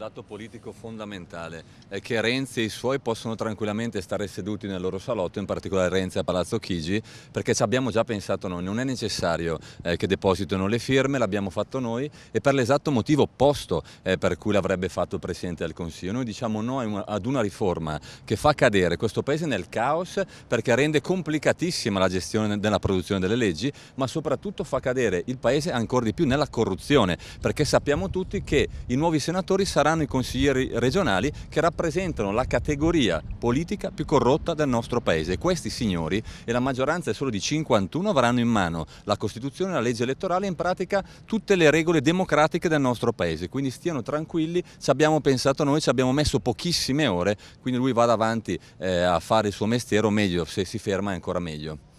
dato politico fondamentale, è eh, che Renzi e i suoi possono tranquillamente stare seduti nel loro salotto, in particolare Renzi a Palazzo Chigi, perché ci abbiamo già pensato noi, non è necessario eh, che depositino le firme, l'abbiamo fatto noi e per l'esatto motivo opposto eh, per cui l'avrebbe fatto il Presidente del Consiglio. Noi diciamo no ad una riforma che fa cadere questo Paese nel caos perché rende complicatissima la gestione della produzione delle leggi, ma soprattutto fa cadere il Paese ancora di più nella corruzione, perché sappiamo tutti che i nuovi senatori saranno saranno i consiglieri regionali che rappresentano la categoria politica più corrotta del nostro paese. Questi signori, e la maggioranza è solo di 51, avranno in mano la Costituzione, la legge elettorale e in pratica tutte le regole democratiche del nostro paese. Quindi stiano tranquilli, ci abbiamo pensato noi, ci abbiamo messo pochissime ore, quindi lui va davanti eh, a fare il suo mestiere, o meglio, se si ferma è ancora meglio.